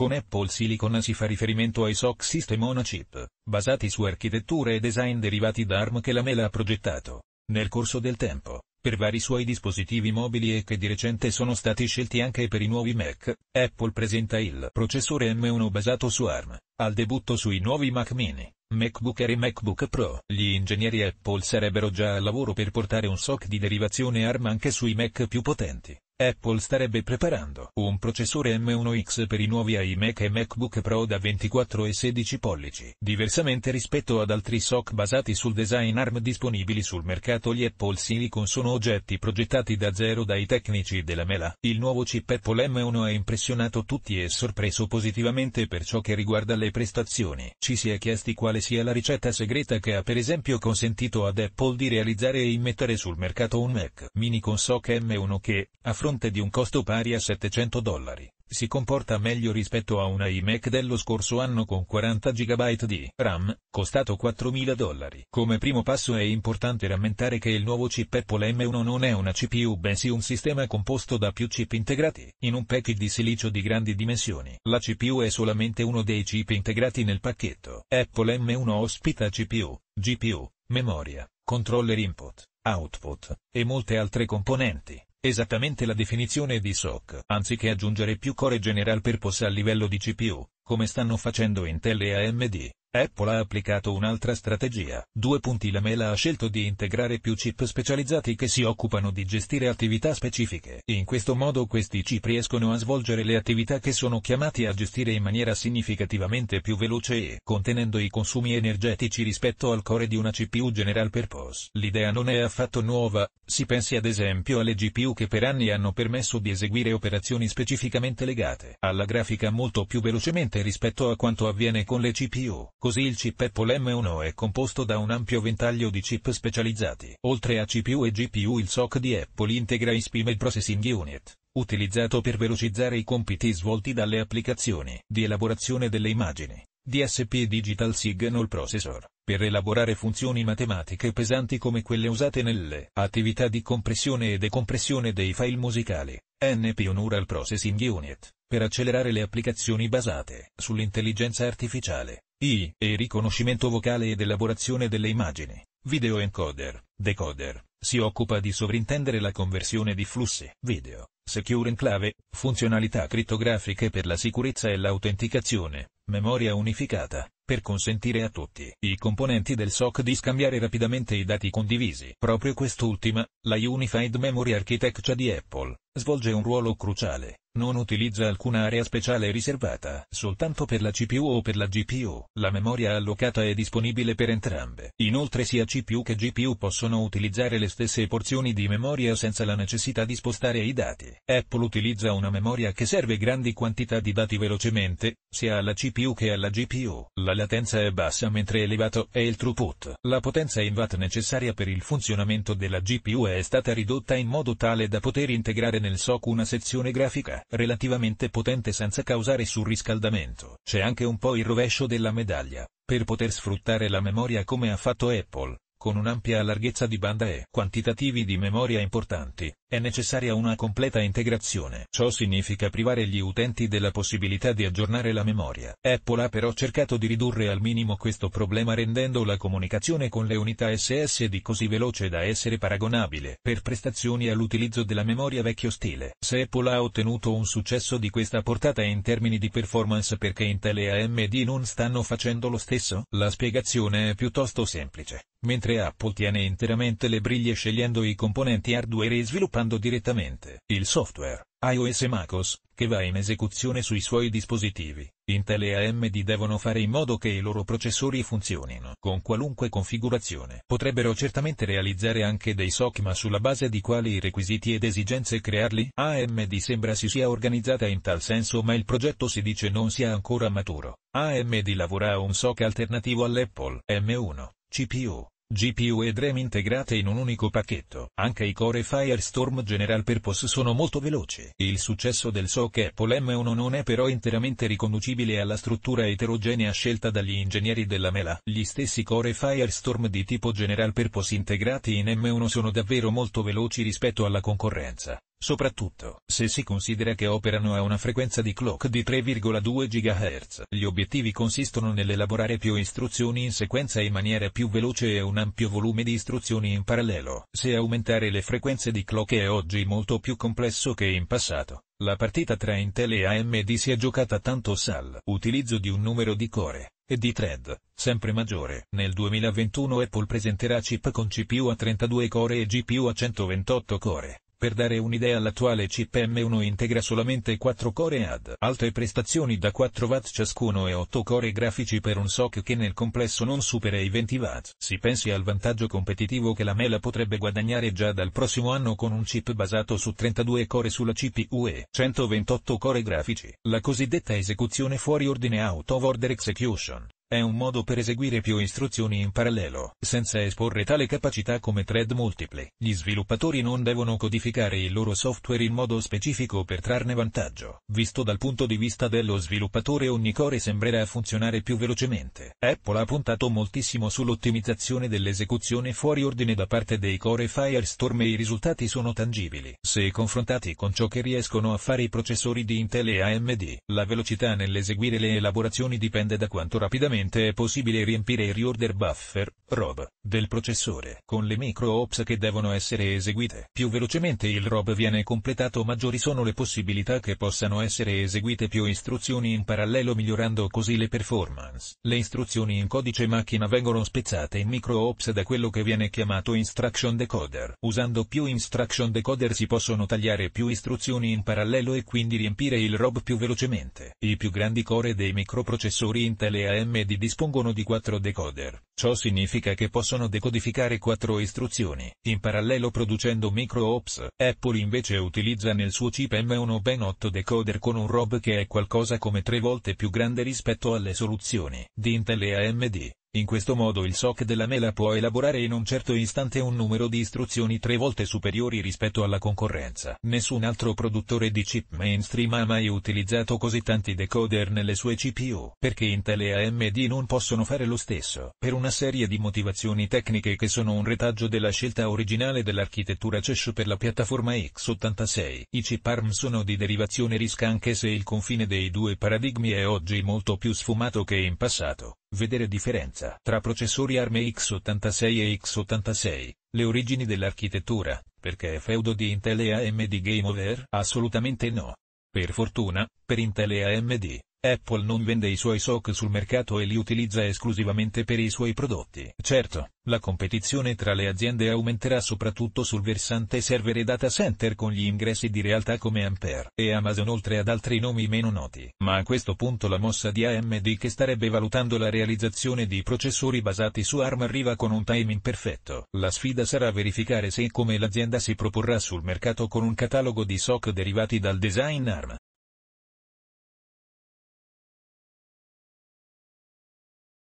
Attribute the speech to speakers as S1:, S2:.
S1: Con Apple Silicon si fa riferimento ai SOC System on Chip, basati su architetture e design derivati da ARM che la Mela ha progettato. Nel corso del tempo, per vari suoi dispositivi mobili e che di recente sono stati scelti anche per i nuovi Mac, Apple presenta il processore M1 basato su ARM, al debutto sui nuovi Mac mini, MacBook Air e MacBook Pro. Gli ingegneri Apple sarebbero già al lavoro per portare un SOC di derivazione ARM anche sui Mac più potenti. Apple starebbe preparando un processore M1X per i nuovi iMac e MacBook Pro da 24 e 16 pollici. Diversamente rispetto ad altri SOC basati sul design ARM disponibili sul mercato, gli Apple Silicon sono oggetti progettati da zero dai tecnici della Mela. Il nuovo chip Apple M1 ha impressionato tutti e sorpreso positivamente per ciò che riguarda le prestazioni. Ci si è chiesti quale sia la ricetta segreta che ha per esempio consentito ad Apple di realizzare e immettere sul mercato un Mac mini con SOC M1 che, a fronte fronte di un costo pari a 700 dollari, si comporta meglio rispetto a un iMac dello scorso anno con 40 GB di RAM, costato 4.000 dollari. Come primo passo è importante rammentare che il nuovo chip Apple M1 non è una CPU bensì un sistema composto da più chip integrati, in un package di silicio di grandi dimensioni. La CPU è solamente uno dei chip integrati nel pacchetto. Apple M1 ospita CPU, GPU, memoria, controller input, output, e molte altre componenti. Esattamente la definizione di SOC, anziché aggiungere più core general purpose a livello di CPU, come stanno facendo Intel e AMD. Apple ha applicato un'altra strategia. Due punti la mela ha scelto di integrare più chip specializzati che si occupano di gestire attività specifiche. In questo modo questi chip riescono a svolgere le attività che sono chiamati a gestire in maniera significativamente più veloce e contenendo i consumi energetici rispetto al core di una CPU general purpose. L'idea non è affatto nuova, si pensi ad esempio alle GPU che per anni hanno permesso di eseguire operazioni specificamente legate alla grafica molto più velocemente rispetto a quanto avviene con le CPU. Così il chip Apple M1 è composto da un ampio ventaglio di chip specializzati. Oltre a CPU e GPU il SOC di Apple integra i Ispimel Processing Unit, utilizzato per velocizzare i compiti svolti dalle applicazioni, di elaborazione delle immagini, DSP e Digital Signal Processor, per elaborare funzioni matematiche pesanti come quelle usate nelle attività di compressione e decompressione dei file musicali, NP Neural Processing Unit per accelerare le applicazioni basate sull'intelligenza artificiale, I, e riconoscimento vocale ed elaborazione delle immagini, video encoder, decoder, si occupa di sovrintendere la conversione di flussi video, secure enclave, funzionalità crittografiche per la sicurezza e l'autenticazione, memoria unificata, per consentire a tutti i componenti del SOC di scambiare rapidamente i dati condivisi. Proprio quest'ultima, la Unified Memory Architecture di Apple, Svolge un ruolo cruciale, non utilizza alcuna area speciale riservata, soltanto per la CPU o per la GPU, la memoria allocata è disponibile per entrambe. Inoltre sia CPU che GPU possono utilizzare le stesse porzioni di memoria senza la necessità di spostare i dati. Apple utilizza una memoria che serve grandi quantità di dati velocemente, sia alla CPU che alla GPU. La latenza è bassa mentre elevato è il throughput. La potenza in watt necessaria per il funzionamento della GPU è stata ridotta in modo tale da poter integrare nel SOC una sezione grafica relativamente potente senza causare surriscaldamento. C'è anche un po' il rovescio della medaglia, per poter sfruttare la memoria come ha fatto Apple, con un'ampia larghezza di banda e quantitativi di memoria importanti, è necessaria una completa integrazione. Ciò significa privare gli utenti della possibilità di aggiornare la memoria. Apple ha però cercato di ridurre al minimo questo problema rendendo la comunicazione con le unità SSD così veloce da essere paragonabile per prestazioni all'utilizzo della memoria vecchio stile. Se Apple ha ottenuto un successo di questa portata in termini di performance perché Intel e AMD non stanno facendo lo stesso? La spiegazione è piuttosto semplice. Mentre Apple tiene interamente le briglie scegliendo i componenti hardware e sviluppando sfruttando direttamente il software iOS e MacOS che va in esecuzione sui suoi dispositivi. Intel e AMD devono fare in modo che i loro processori funzionino con qualunque configurazione. Potrebbero certamente realizzare anche dei SOC ma sulla base di quali requisiti ed esigenze crearli? AMD sembra si sia organizzata in tal senso ma il progetto si dice non sia ancora maturo. AMD lavora a un SOC alternativo all'Apple M1 CPU GPU e DRAM integrate in un unico pacchetto. Anche i Core Firestorm General Purpose sono molto veloci. Il successo del SOC Apple M1 non è però interamente riconducibile alla struttura eterogenea scelta dagli ingegneri della Mela. Gli stessi Core Firestorm di tipo General Purpose integrati in M1 sono davvero molto veloci rispetto alla concorrenza soprattutto se si considera che operano a una frequenza di clock di 3,2 GHz. Gli obiettivi consistono nell'elaborare più istruzioni in sequenza in maniera più veloce e un ampio volume di istruzioni in parallelo. Se aumentare le frequenze di clock è oggi molto più complesso che in passato, la partita tra Intel e AMD si è giocata tanto sal utilizzo di un numero di core e di thread, sempre maggiore. Nel 2021 Apple presenterà chip con CPU a 32 core e GPU a 128 core, per dare un'idea l'attuale chip M1 integra solamente 4 core ad alte prestazioni da 4 W ciascuno e 8 core grafici per un SOC che nel complesso non supera i 20 W. Si pensi al vantaggio competitivo che la Mela potrebbe guadagnare già dal prossimo anno con un chip basato su 32 core sulla CPU e 128 core grafici. La cosiddetta esecuzione fuori ordine out of order execution è un modo per eseguire più istruzioni in parallelo, senza esporre tale capacità come thread multiple. Gli sviluppatori non devono codificare il loro software in modo specifico per trarne vantaggio. Visto dal punto di vista dello sviluppatore ogni core sembrerà funzionare più velocemente. Apple ha puntato moltissimo sull'ottimizzazione dell'esecuzione fuori ordine da parte dei core Firestorm e i risultati sono tangibili. Se confrontati con ciò che riescono a fare i processori di Intel e AMD, la velocità nell'eseguire le elaborazioni dipende da quanto rapidamente Attualmente è possibile riempire i reorder buffer, ROB, del processore con le micro ops che devono essere eseguite. Più velocemente il ROB viene completato maggiori sono le possibilità che possano essere eseguite più istruzioni in parallelo migliorando così le performance. Le istruzioni in codice macchina vengono spezzate in micro ops da quello che viene chiamato instruction decoder. Usando più instruction decoder si possono tagliare più istruzioni in parallelo e quindi riempire il ROB più velocemente. I più grandi core dei microprocessori Intel e AMD iPad dispongono di quattro decoder, ciò significa che possono decodificare quattro istruzioni, in parallelo producendo micro-ops. Apple invece utilizza nel suo chip M1 ben 8 decoder con un ROB che è qualcosa come tre volte più grande rispetto alle soluzioni di Intel e AMD. In questo modo il SOC della mela può elaborare in un certo istante un numero di istruzioni tre volte superiori rispetto alla concorrenza. Nessun altro produttore di chip mainstream ha mai utilizzato così tanti decoder nelle sue CPU, perché Intel e AMD non possono fare lo stesso, per una serie di motivazioni tecniche che sono un retaggio della scelta originale dell'architettura CESH per la piattaforma x86. I chip ARM sono di derivazione RISC anche se il confine dei due paradigmi è oggi molto più sfumato che in passato. Vedere differenza tra processori ARM e x86 e x86, le origini dell'architettura, perché è feudo di Intel e AMD Game Over? Assolutamente no. Per fortuna, per Intel e AMD, Apple non vende i suoi SOC sul mercato e li utilizza esclusivamente per i suoi prodotti. Certo, la competizione tra le aziende aumenterà soprattutto sul versante server e data center con gli ingressi di realtà come Ampere e Amazon oltre ad altri nomi meno noti. Ma a questo punto la mossa di AMD che starebbe valutando la realizzazione di processori basati su ARM arriva con un timing perfetto. La sfida sarà verificare se e come l'azienda si proporrà sul mercato con un catalogo di SOC derivati dal design ARM.